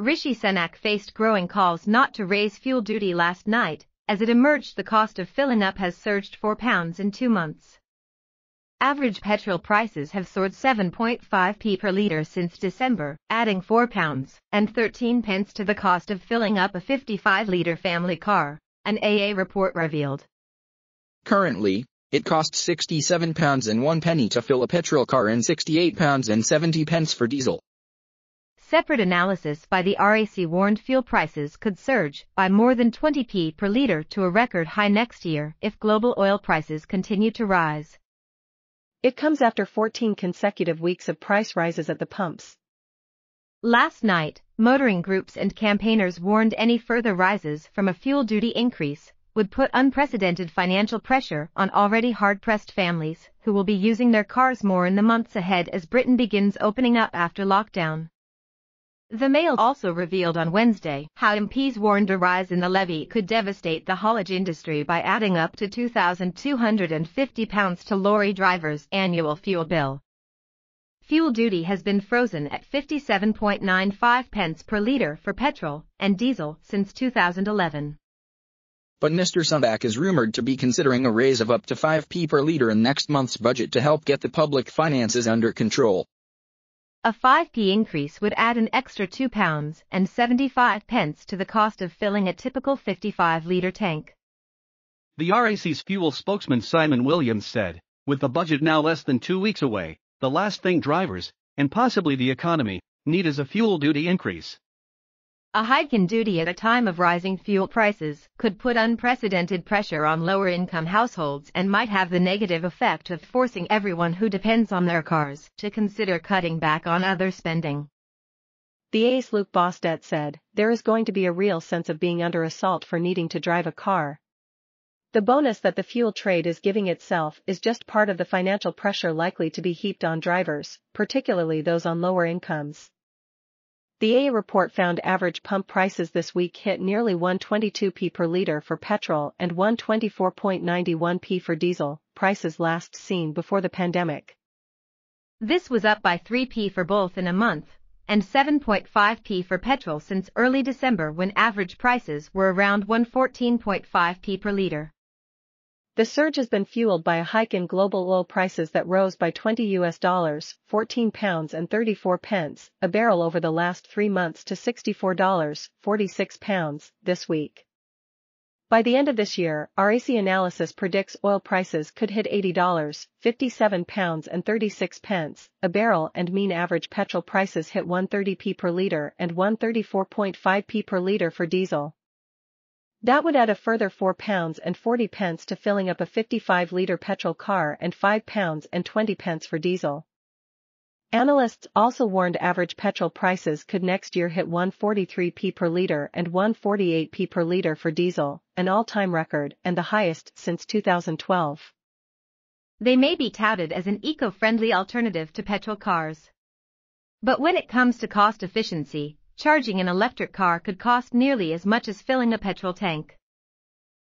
Rishi Sunak faced growing calls not to raise fuel duty last night, as it emerged the cost of filling up has surged £4 in two months. Average petrol prices have soared 7.5p per litre since December, adding £4 and 13 pence to the cost of filling up a 55-litre family car, an AA report revealed. Currently, it costs £67 and 1 penny to fill a petrol car and £68 and 70 pence for diesel. Separate analysis by the RAC warned fuel prices could surge by more than 20p per liter to a record high next year if global oil prices continue to rise. It comes after 14 consecutive weeks of price rises at the pumps. Last night, motoring groups and campaigners warned any further rises from a fuel duty increase would put unprecedented financial pressure on already hard-pressed families who will be using their cars more in the months ahead as Britain begins opening up after lockdown. The Mail also revealed on Wednesday how MPs warned a rise in the levy could devastate the haulage industry by adding up to £2,250 to lorry drivers' annual fuel bill. Fuel duty has been frozen at 57.95 pence per litre for petrol and diesel since 2011. But Mr. Sunak is rumored to be considering a raise of up to 5p per litre in next month's budget to help get the public finances under control. A 5p increase would add an extra £2.75 to the cost of filling a typical 55-litre tank. The RAC's fuel spokesman Simon Williams said, with the budget now less than two weeks away, the last thing drivers, and possibly the economy, need is a fuel duty increase. A hike in duty at a time of rising fuel prices could put unprecedented pressure on lower-income households and might have the negative effect of forcing everyone who depends on their cars to consider cutting back on other spending. The ace Luke Bostet said, there is going to be a real sense of being under assault for needing to drive a car. The bonus that the fuel trade is giving itself is just part of the financial pressure likely to be heaped on drivers, particularly those on lower incomes. The AA report found average pump prices this week hit nearly 122p per litre for petrol and 124.91p for diesel, prices last seen before the pandemic. This was up by 3p for both in a month, and 7.5p for petrol since early December when average prices were around 114.5p per litre. The surge has been fueled by a hike in global oil prices that rose by 20 US dollars, 14 pounds and 34 pence a barrel over the last 3 months to $64, 46 pounds this week. By the end of this year, RAC analysis predicts oil prices could hit $80, 57 pounds and 36 pence a barrel and mean average petrol prices hit 130p per liter and 134.5p per liter for diesel. That would add a further £4 and 40 pence to filling up a 55-litre petrol car and £5 and 20 pence for diesel. Analysts also warned average petrol prices could next year hit 143p per litre and 148p per litre for diesel, an all-time record and the highest since 2012. They may be touted as an eco-friendly alternative to petrol cars. But when it comes to cost efficiency, charging an electric car could cost nearly as much as filling a petrol tank.